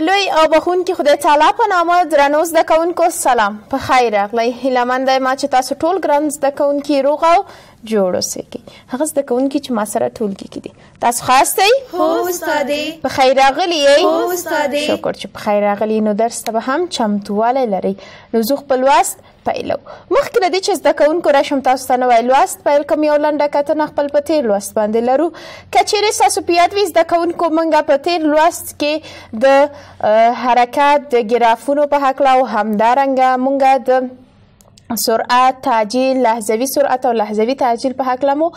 د لوی او بخونکي خدای تعالی په نامه درنو زده کوونکو سلام په خیر راغلی هیله مند یم چې تاسو ټول ګران زده کوونکي روغ او جوړ اوسئ هغه زده کوونکي چې ما سره ټولګي کې دي تاسو خاص دی هو استادې په خیر راغلی یې هو استادې شکر چې په خیر راغلی نو درس ته به هم چمتوالی لري نو زه خپل واست پیلو مخکې له دې چې زده کوونکو راشم تاسو ته نوی لوست پیل کوم یو لنډه کتنه خپل په تېر لوست باندې لرو که چیرې ستاسو په یاد وي زده کوونکو موږ په تېر لوست کې د حرکت د ګرافونو په هکله او همدارنګه موږ د سرعت تعجیل لحظوي سرعت او لحظوي تعجیل په حق لمو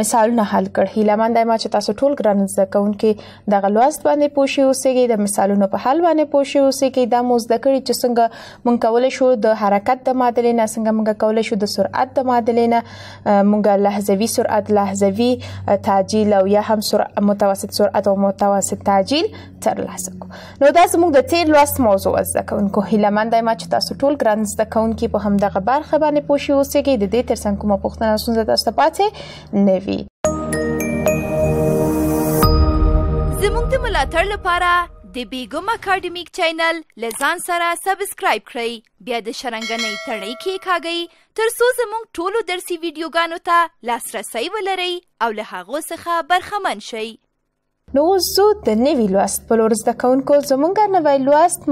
مثالونه حل کړ هیلمن دایما چې تاسو ټول ګران زده کوونکې د غلوست باندې پوښي اوسېږي د مثالونو په حل باندې پوښي اوسېږي دا مو زده کړی چې څنګه مونږ کولای شو د حرکت د معادلې نه څنګه مونږ کولای شو د سرعت د معادلې نه مونږ لحظوي سرعت لحظوي تعجیل او یا هم سرعت متوسط سرعت او متوسط تعجیل تر لاسه کو نو دا زموږ د تیر لوست موضوع زده کوونکو هیلمن دایما چې تاسو ټول ګران زده کوونکې په هم دغه برخه باندې پوه شي اوسېږئ د دې ترڅنګ کومه پوښتنه ستونزه تاسو پاتې نه وي زموږ د ملاتړ لپاره د بیګم اکیډمیک چینل لزان سره سبسکرایب کړئ بیا د شرنګنۍ تړۍ کې کاږئ ترڅو زموږ ټولو درسي ویډیوګانو ته لاسرسی ولرئ او له هغو څخه برخمن شئ نو اوس زه د نوي لوست په لور زده کوونکو زمونږ نوی لوست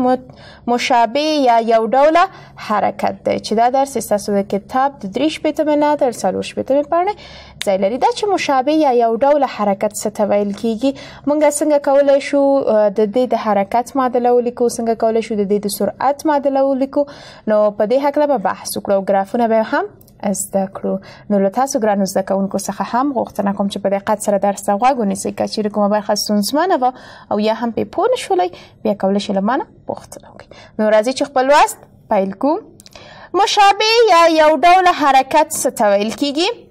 مشابه یا یو ډوله حرکت دی چې دا درس ستاسو د کتاب د درې شپېتمې نه تر څلور شپېتمې پاڼې ځای لري دا چې مشابه یا یو ډوله حرکت څه ته ویل کېږي موږ څنګه کولی شو د دې د حرکت معادله ولیکو څنګه کولی شو د دې د سرعت معادله ولیکو نو په دې هکله به بحث وکړو ګرافونه به هم زده کړو نو له تاسو ګرانو زده کوونکو څخه هم غوښتنه کوم چې په دقت سره درس ته غوږ ونیسئ که چیرې کومه برخه ستونزمنه وه او یا هم پې پوه نه شولئ بیا کولی شئ له ما نه پوښتنه وکړئ نو راځئ چې خپل لوست پیل کوو مشابه یا یو ډول حرکت څه ته ویل کیږي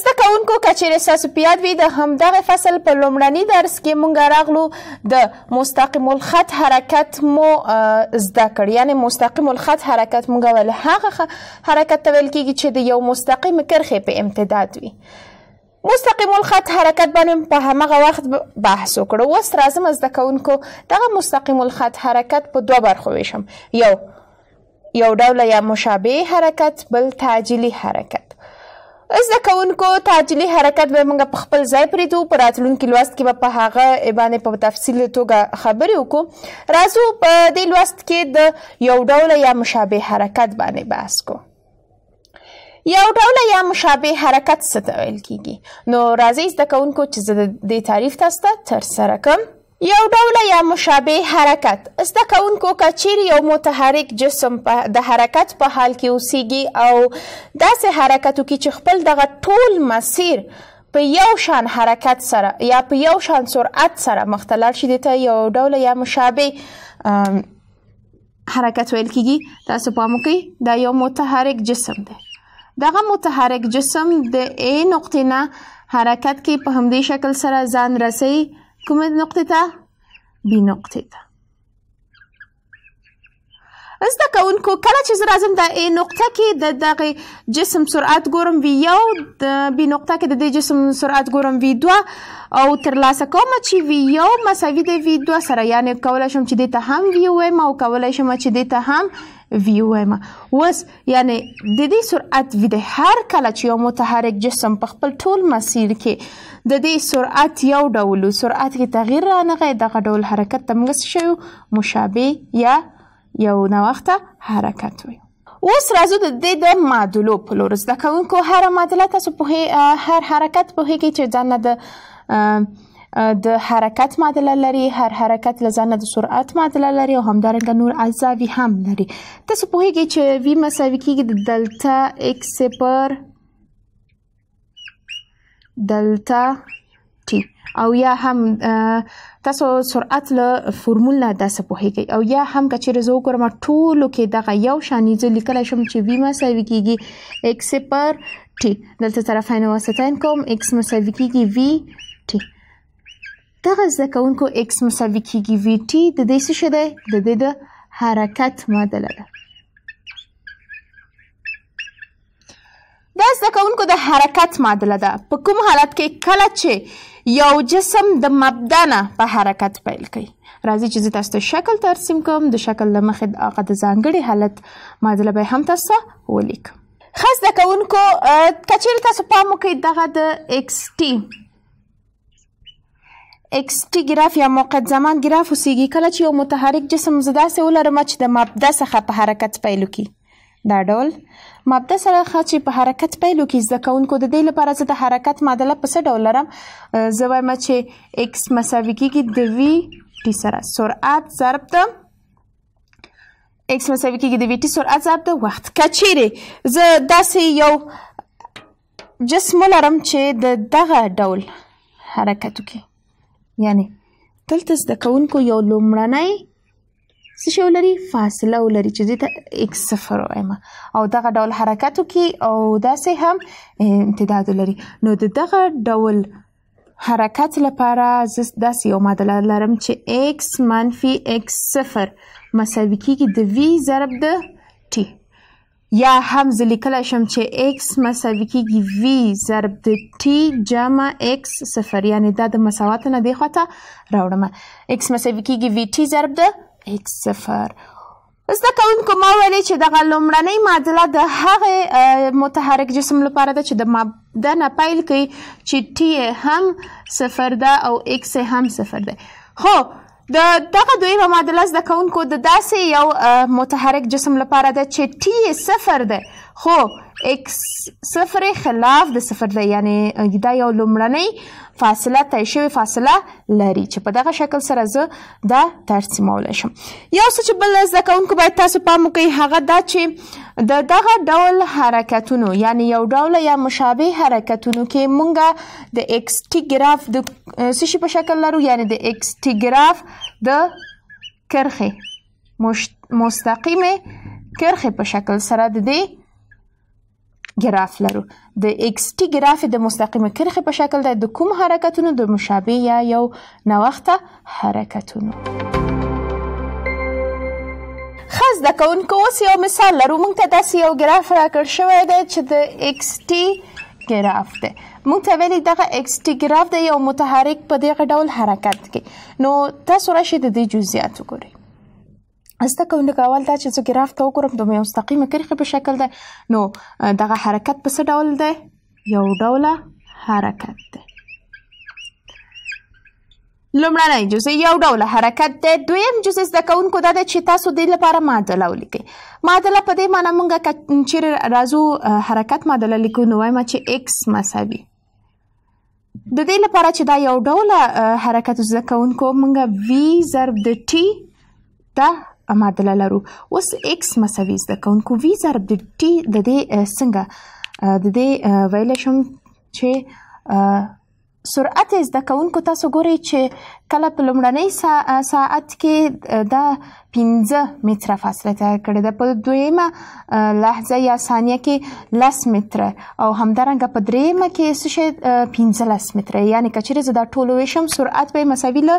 زده کوونکو کچېرې ستاسو په یاد وي د همدغه فصل په لومړني درس کې مونږ راغلو د مستقیم الخط حرکت مو زده کړ یعنی مستقیم الخط حرکت مونږ ویل هغه حرکت ته ویل کېږي چې د یو مستقیم کرښې په امتداد وي مستقیم الخط حرکت باندې په همغه وخت بحث وکړو اوس راځم زده کوونکو دغه مستقیم الخط حرکت په دوه برخو ویشم یو یو ډول یا مشابه حرکت بل تعجیلي حرکت زده کوونکو تعجلي حرکت به موږ په خپل ځای پرېږدو په راتلونکي لوست کې به په هغه باندې په تفصیل توګه خبرې وکړو راځو په دې لوست کې د یو ډول یا مشابه حرکت باندې بحث کو یو ډول یا مشابه حرکت څه ته ویل کیږي نو راځئ زده کوونکو چې زه د دې تعریف تاسو ته ترسره کړم یو ډول یا مشابه حرکت زده کوونکو که چیرې یو متحرک جسم د حرکت په حال کې اوسیږي او داسې حرکت وکړي چې خپل دغه ټول مسیر په یو شان حرکت سره یا په یو شان سرعت سره مخ ته لاړ شي دې ته یو ډول یا مشابه حرکت ویل کیږي تاسو پام وکړئ دا یو متحرک جسم دی دغه متحرک جسم د ا نقطې نه حرکت کې په همدې شکل سره ځان رسوي كم نقطة بنقطة زده کوونکو کله چې زه راځم د ای نقطه کې د دغه جسم سرعت ګورم وی یو د بی نقطه کې د دې جسم سرعت ګورم وی دوه او ترلاسه کوم چې وی یو مساوي د وی دوه سره یعنی کولی شم چې دې ته هم وی وایم او کولی شم چې دې ته هم ویوایم وس یعنی د دې سرعت وي د هر کله چې یو متحرک جسم په خپل ټول مسیر کې د دې سرعت یو ډول سرعت کې تغیر را نغی دغه ډول حرکت ته موږ شو مشابه یا یو نوخته حرکت وي اوس راځو د دې د معادلو په لور زده کوونکو هر معادله تاسو په هر حرکت په کې چې ځان د د حرکت معادله لري هر حرکت لزانه د سرعت معادله لري او همدارنګه نور اجزاوي هم لري تاسو په هیګي چې v مساوي کیږي د دلتا x پر دلتا t او یا هم تاسو سرعت له فورمول نه داسه پوهیږئ او یا هم که چیرې زه وګورم ټولو کې دغه یو شان زه لیکلی شم چې وي مساوي کیږي x پر ټي دلته طرفین واسطین کوم x مساوي کیږي v ټي دغه زده کوونکو x مساوي کیږي vt د دې څه شی دی د دې د حرکت معادله ده دا زده کوونکو د حرکت معادله ده په کوم حالت کې کله چې یو جسم د مبدا نه په حرکت پیل کوي راځي چې زه تاسو ته شکل ترسیم کوم د شکل له مخې هغه د ځانګړي حالت معادله به هم تاسو ولیکم خاص زده کوونکو کچېرې تاسو پام وکړئ دغه د ایکس ټي اکسټي ګراف یا موقت زمان ګراف اوسیږي کله چې یو متحرک جسم زه داسې ولرم چې د مبدا څخه په حرکت پیل کړي دا ډول مبدا سره چې په حرکت پیل کړي زده کوونکو د دې لپاره چې د حرکت معادله په څه ډول لرم زه وایم چې x مساوي کیږي د v t سره سرعت ضرب د x مساوي کیږي د v t سرعت ضرب د وخت کچېره زه داسې یو جسم لرم چې د دغه ډول حرکت وکړي یعنی دلته زده کوونکو یو لومړنی څه شی ولري فاصله ولري چې دې ته x صفر وایم او دغه ډول حرکتو کې او داسې هم امتداد لري نو د دغه ډول حرکت لپاره زه داسې یو معادله لرم چې x منفي x صفر مساوي کیږي د v ضرب د یا هم زه لیکلی شم چې x مساوي کیږي v ضرب د t جمع x صفر یعنې دا د مساوات نه دې خواته راوړم x مساوي کیږي v t ضرب د x صفر زده کوونکو ما ویلې چې دغه لومړنۍ معادله د هغې متحرک جسم لپاره ده چې د ماده نه پیل کوي چې ټي هم صفر ده او ایکس هم صفر دی خو د دغه دویمه معادله زده کوونکو د داسې یو متحرک جسم لپاره ده چې ټي صفر ده خو x صفر خلاف د صفر دی یعنی دا یو لومړنۍ فاصله طی شوې فاصله لري چې په دغه شکل سره زه دا ترسیمولی شم یو څه چې بل زده کوونکو باید تاسو پام وکړئ هغه دا چې د دغه ډول حرکتونو یعنی یو ډول یا مشابه حرکتونو کې مونږه د ایکس ټي ګراف د څه په شکل لرو یعنی د ایکس ټي ګراف د کرخې مستقیمې کرخې په شکل سره د دې ګراف لرو د ایکس ټي ګراف د مستقیمه کرښې په شکل دی د کوم حرکتونو د مشابه یا یو نوخته حرکتونو خاص د کونکو اوس یو مثال لرو موږ ته داسې یو ګراف راکړ شوی دی چې د ایکس ټي ګراف دی مونږ ته ویلي دغه اکسټیګراف د یو متحرک په دغه ډول حرکت کې نو تاسو راشي د دې جزئیات وګورئ زده کوونکو اول دا چې زه ګراف ته وګورم د یو مستقیمه کرښې په شکل ده نو دغه حرکت په څه ډول دی یو ډوله حرکت دی لومړنی جزء یو ډوله حرکت دی دویم جزء زده کوونکو دا ده چې تاسو دې لپاره معادله ولیکئ معادله په دې معنی موږ چیرې راځو حرکت معادله لیکو نو وایم چې x مساوي د دې لپاره چې دا یو ډوله حرکت زده کوونکو موږ v ضرب د t دا معادله لرو اوس x مساوي زده کوونکو v ضرب د t د دې څنګه د دې ویل شم چې سرعت زده کوونکو تاسو ګورئ چې کله په لومړنۍ سا... ساعت کې دا 15 متره فاصله تر کړې ده په دویمه لحظه یا ثانیه کې 10 متره او همدارنګه په دریمه کې څه شي 15 متره یعنی کچېره زدا ټول وشم سرعت به مساوي له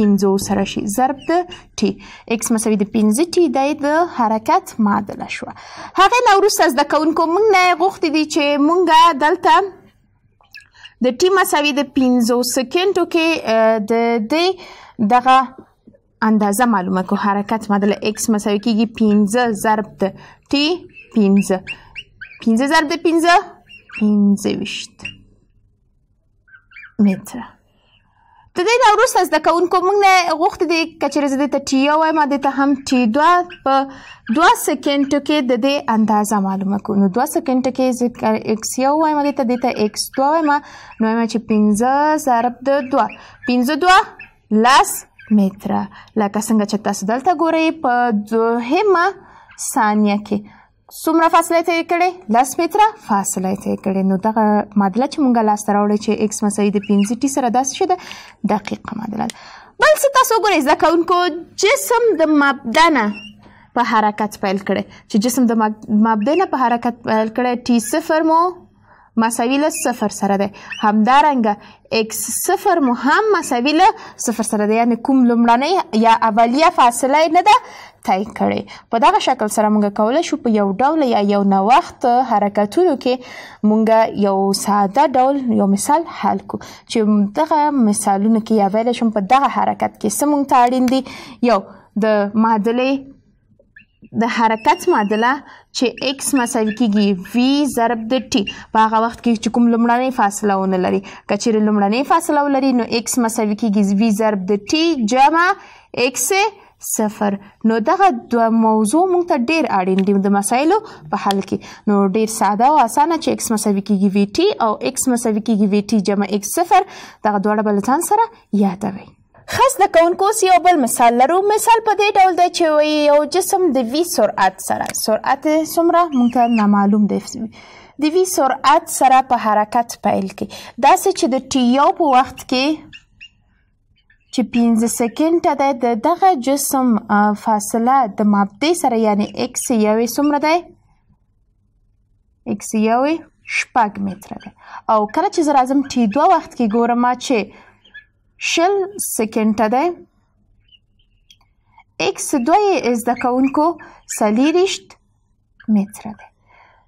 15 سره شي ضرب د ټي x مساوي د 15 ټي د حرکت معادله شو هغه نو وروسته زده کوونکو موږ نه غوښتي دي چې موږ دلته د ټي مساوي د 50 سکنډو کې د دې دغه اندازه معلومه کو حرکت مدل x مساوي کیږي 15 ضرب د t 15 15 ضرب د 15 15 متره د دې نه وروسته زده کوونکو موږ نه غوښتي دي که چېرې زه دې ته ټي یو وایم دې ته هم ټي دوه په دوه سیکنډو کې د دې اندازه معلومه کړو نو دوه سیکنډو کې زه اکس یو وایم دې ته دې ته اکس دوه وایم نو وایم چې پنځه ضرب د دوه پنځه دوه لس متره لکه څنګه چې تاسو دلته ګورئ په دوهمه ثانیه کې څومره فاصله طی کړې لس متره فاصله طی کړې نو دغه معادله چې مونږه لاسته راوړې چې x مساوي د پنځه ټي سره داسې شي ده دقیقه معادله بل څه تاسو ګورئ زده کوونکو جسم د مبدا نه په حرکت پیل کړي چې جسم د مبدا نه په حرکت پیل کړي ټي صفر مو مساوي له صفر سره دی همدارنګه اکس صفر مو هم مساوي له صفر سره دی یعنې کوم لومړنۍ یا اولیه فاصله یې نه ده تعیین کړې په دغه شکل سره موږ کولی شو په یو ډول یا یو نوخت حرکتونو کې موږ یو ساده ډول یو مثال حل کړو چې دغه مثالونو کې یا ویلی شم په دغه حرکت کې څه موږ ته اړین دي یو د معادلې د حرکت معادله چې x مساوي کیږي v ضرب د t په هغه وخت کې چې کوم لمړنۍ فاصله ونه لري کچېر لمړنۍ فاصله ولري نو x مساوي کیږي v ضرب د t جمع x صفر نو دغه دوه موضوع مونږ ته ډیر اړین دي د مسایلو په حل کې نو ډیر ساده او اسانه چې x مساوي کیږي v t او x مساوي کیږي v t جمع x صفر دغه دوه ډول ځان سره یادوي ښه زده کوونکو اوس یو بل مثال لرو مثال په دې ډول دی چې یو جسم د وي سرعت سره سرعت څومره موږ ته نامعلوم دی د وي سرعت سره په حرکت پیل کې داسې چې د ټي یو په وخت کې چې 15 سکنډ ته د دغه جسم فاصله د مابدې سره یعنی x یوې څومره دی x یوې شپږ متره دی او کله چې زه راځم ټي دوه وخت کې ګورم چې شل سکنټه دی x دوی زده کوونکو سلیریشت متره دی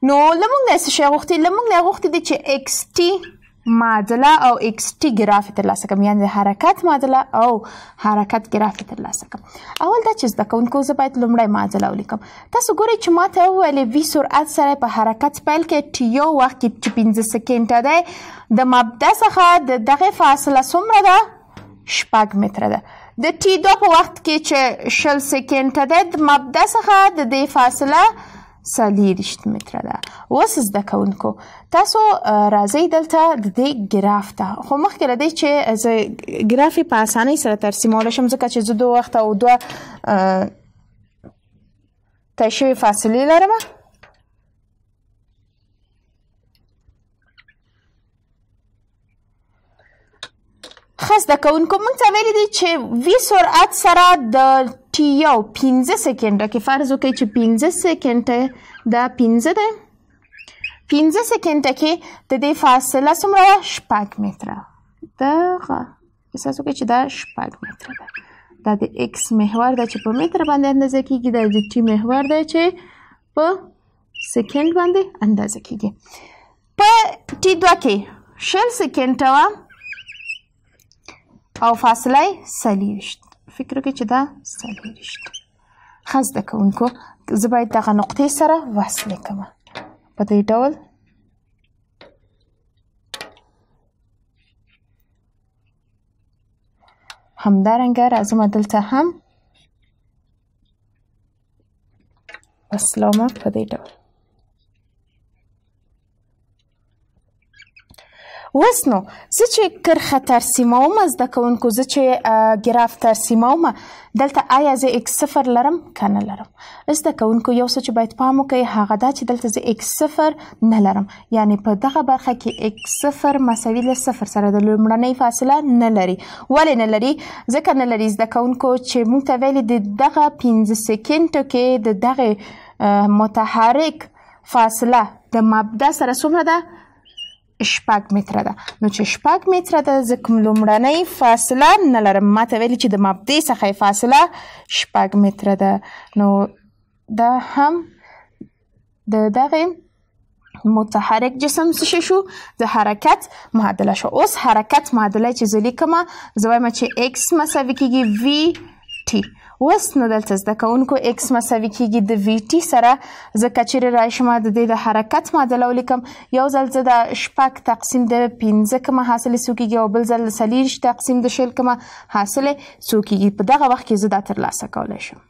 نو لمونږ نه څه شی غوښتي لمونږ نه غوښتي دي چې x t معادله او x t ګراف ترلاسه کوم یعنې د حرکت معادله او حرکت ګراف ترلاسه کوم اول دا چې زده کوونکو زه باید لومړی معادله ولیکم تاسو ګورئ چې ما ته وویلې وي سرعت سره په حرکت پیل کې ټي یو وخت کې چې پنځه سکنټه دی د مبدا څخه د دغې فاصله څومره ده شپږ متره ده د ټي دو په وخت کې چې شل سیکنډه ده د مبدا څخه د دې فاصله څلېرویشت متره ده اوس زده کوونکو تاسو راځئ دلته د دې ګراف ته خو مخکې له دې چې زه ګراف یې په اسانۍ سره ترسیمولی شم ځکه چې زه دوه وخته او دوه طی شوې فاصلې لرمه زده کوونکو موږ ته ویلي دي چې وی سرعت سره د ټي یو پنځه سکنډه کې فرض وکړئ چې پنځه سکنډه دا پنځه ده پنځه سکنډه کې د دې فاصله څومره وه شپږ متره دغه احساس وکړئ چې دا شپږ متره ده دا د x محور ده چې په متر باندې اندازه کیږي دا د t محور ده چې په سکند باندې اندازه کیږي په t دوه کې شل سکنټه وه او فاصله سلیوشت فکر کې چې دا سلیوشت خزده کوونکو زه باید دغه نقطې سره وصله کوم په دې ډول همدارنګه راځم دلته هم وصلومه په دې ډول اوس نو زه چې کرخه ترسیموم زده کوونکو زه چې ګراف ترسیموم دلته آیا زه x صفر لرم که نه لرم زده کوونکو یو څه چې باید پام وکړئ هغه دا چې دلته زه x صفر نه لرم یعنی په دغه برخه کې x صفر مساوي له صفر سره د لومړنۍ فاصله نه لري ولې نه لري ځکه نه لري زده کوونکو چې موږ ته ویلي د دغه پنځه سکنډو کې د دغه متحرک فاصله د مبدا سره څومره ده شپږ متره ده نو چې شپږ متره ده زه کوم لومړنۍ فاصله نه لرم ماته ویلي چې د مبدې څخه فاصله شپږ متره ده نو دا هم د دغې متحرک جسم څه شو د حرکت معادله شو اوس حرکت معادله چې زه لیکم زه وایم چې x مساوي کیږي v t اوس نو دلته زده کوونکو x مساوي کیږي د وی ټي سره زه که چیرې راشم د دې د حرکت معادله ولیکم یو ځل زه د شپږ تقسیم د پنځه کومه حاصلې څو کیږي او بل ځل د څلېرویشت تقسیم د شل کومه حاصلې څو کیږي په دغه وخت کې زه دا ترلاسه کولی شم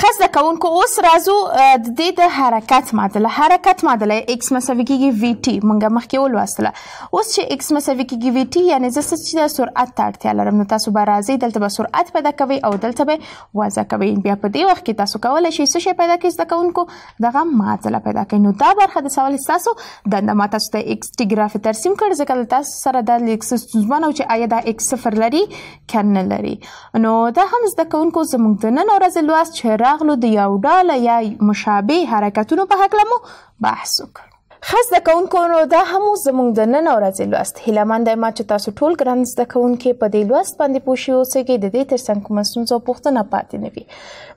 ښه زده کوونکو اوس راځو د دې د حرکت معادله حرکت معادله x مساوي کیږي vt مونږ مخکې ولوستله اوس چې x مساوي کیږي vt یعنی زه څه چې سرعت ته اړتیا لرم نو تاسو به راځئ دلته به سرعت پیدا کوئ او دلته به وضع کوئ بیا په دې وخت کې تاسو کولی شئ څه شی پیدا کړئ زده کوونکو دغه معادله پیدا کړئ نو دا برخه د سوال ستاسو دنده ما تاسو ته x ټیګراف ترسیم کړ ځکه تاسو سره دا لیک ستونزمن او چې آیا دا x صفر لري کنه لري نو دا هم زده کوونکو زموږ د نن ورځې لوست چې راغلو د یو ډول یا مشابه حرکتونو په هکله مو بحث وکړ خاص د کونکو دا هم زموږ د نن ورځې لوست هله مند ما چې تاسو ټول ګران زده کوونکې په دې لوست باندې پوښیو چې د دې ترڅنګ کوم ستونزه پوښتنه پاتې نه وي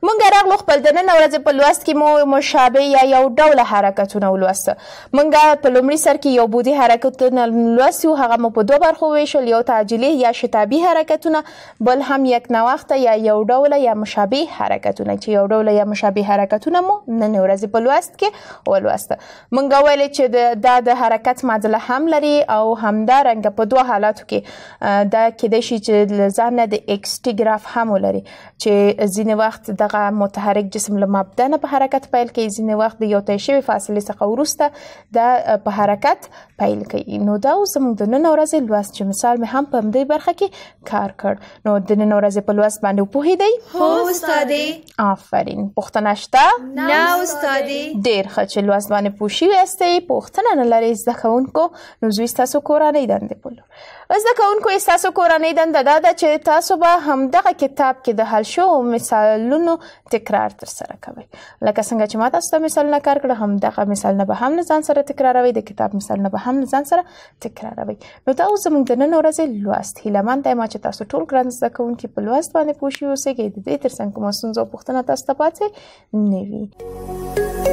مونږ راغلو خپل د نن ورځې په لوست کې مو مشابه یا یو ډول حرکتونه ولوست مونږ په لومړي سر کې یو بودی حرکتونه لوستو هغه مو په دوه برخو ویشل یو تعجیلي یا شتابي حرکتونه بل هم یک نوخته یا یو ډول یا مشابه حرکتونه چې یو ډول یا مشابه حرکتونه مو نن ورځې په لوست کې ولوست مونږ ویل چې دا د حرکت معضله هم لري او همدارنګه په دوه حالاتو کې دا کېدای شي چې له ځان نه د ایکس ټي ګراف هم ولري چې ځینې وخت دغه متحرک جسم له مبدا نه په حرکت پیل کوي ځینې وخت د یو طی شوي فاصلې څخه وروسته دا په حرکت پیل کوي نو دا اوس موږ د نن ورځې لوست چې مثال مې هم په همدې برخه کې کار کړ نو د نن ورځې په لوست باندې پوهیدئ هو استادې آفرین پوښتنه شته نه استادې ډېر ښه چې لوست باندې پوښي واستئ پوښتنه نه لرئ زده کوونکو نو زوی ستاسو کورنۍ دندې بولو زده کوونکو یې ستاسو کورنۍ دنده دا ده چې تاسو به همدغه کتاب کې د حل شوو مثالونو تکرار ترسره کوئ لکه څنګه چې ما تاسو ته مثالونه کار کړه همدغه مثالونه به هم له ځان سره تکراروئ د کتاب مثالونه به هم له ځان سره تکراروئ نو دا اوس زموږ د نن ورځې لوست هیلهمند یم چې تاسو ټول ګران زده کوونکي په لوست باندې پوه شي اوسئ د دې تر څنګ کومه ستونزه او پوښتنه تاسو ته پاتې نه وي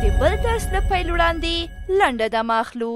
د بل درس نه پیل وړاندې لنډه دمه اخلو.